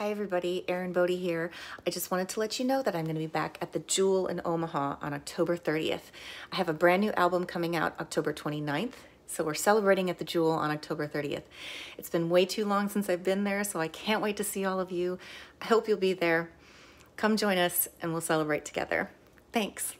Hi everybody, Erin Bodie here. I just wanted to let you know that I'm gonna be back at the Jewel in Omaha on October 30th. I have a brand new album coming out October 29th, so we're celebrating at the Jewel on October 30th. It's been way too long since I've been there, so I can't wait to see all of you. I hope you'll be there. Come join us and we'll celebrate together. Thanks.